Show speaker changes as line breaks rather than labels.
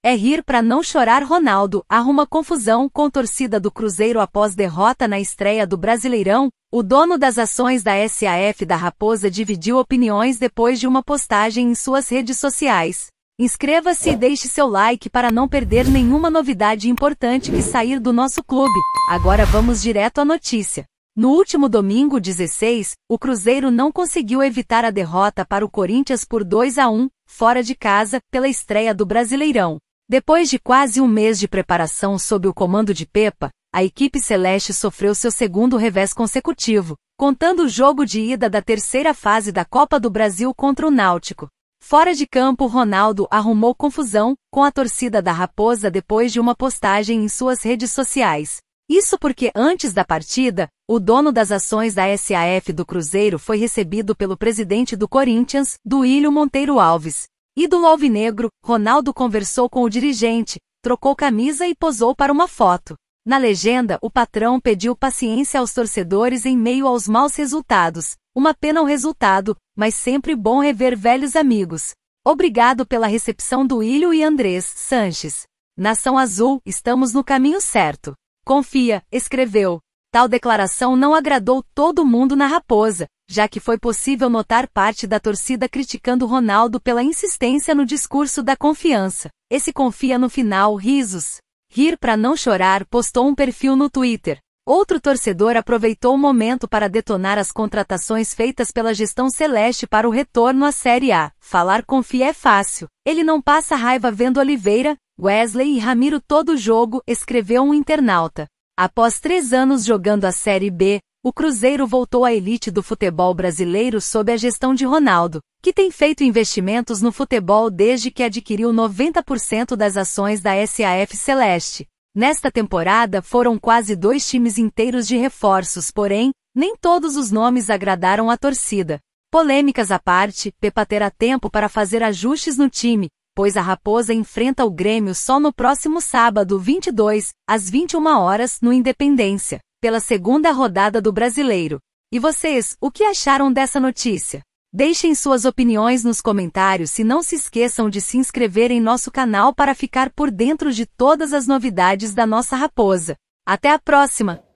É rir para não chorar Ronaldo, arruma confusão com torcida do Cruzeiro após derrota na estreia do Brasileirão. O dono das ações da SAF da Raposa dividiu opiniões depois de uma postagem em suas redes sociais. Inscreva-se e deixe seu like para não perder nenhuma novidade importante que sair do nosso clube. Agora vamos direto à notícia. No último domingo 16, o Cruzeiro não conseguiu evitar a derrota para o Corinthians por 2 a 1, fora de casa, pela estreia do Brasileirão. Depois de quase um mês de preparação sob o comando de Pepa, a equipe celeste sofreu seu segundo revés consecutivo, contando o jogo de ida da terceira fase da Copa do Brasil contra o Náutico. Fora de campo, Ronaldo arrumou confusão com a torcida da Raposa depois de uma postagem em suas redes sociais. Isso porque antes da partida, o dono das ações da SAF do Cruzeiro foi recebido pelo presidente do Corinthians, Duílio Monteiro Alves, Ídolo alvinegro, Ronaldo conversou com o dirigente, trocou camisa e posou para uma foto. Na legenda, o patrão pediu paciência aos torcedores em meio aos maus resultados. Uma pena o resultado, mas sempre bom rever velhos amigos. Obrigado pela recepção do Ilho e Andrés Sanches. Nação Azul, estamos no caminho certo. Confia, escreveu. Tal declaração não agradou todo mundo na Raposa, já que foi possível notar parte da torcida criticando Ronaldo pela insistência no discurso da confiança. Esse confia no final, risos. Rir para não chorar postou um perfil no Twitter. Outro torcedor aproveitou o momento para detonar as contratações feitas pela gestão celeste para o retorno à Série A. Falar com Fi é fácil. Ele não passa raiva vendo Oliveira, Wesley e Ramiro todo jogo, escreveu um internauta. Após três anos jogando a Série B, o Cruzeiro voltou à elite do futebol brasileiro sob a gestão de Ronaldo, que tem feito investimentos no futebol desde que adquiriu 90% das ações da SAF Celeste. Nesta temporada foram quase dois times inteiros de reforços, porém, nem todos os nomes agradaram a torcida. Polêmicas à parte, Pepa terá tempo para fazer ajustes no time, pois a Raposa enfrenta o Grêmio só no próximo sábado 22, às 21 horas, no Independência, pela segunda rodada do Brasileiro. E vocês, o que acharam dessa notícia? Deixem suas opiniões nos comentários e não se esqueçam de se inscrever em nosso canal para ficar por dentro de todas as novidades da nossa raposa. Até a próxima!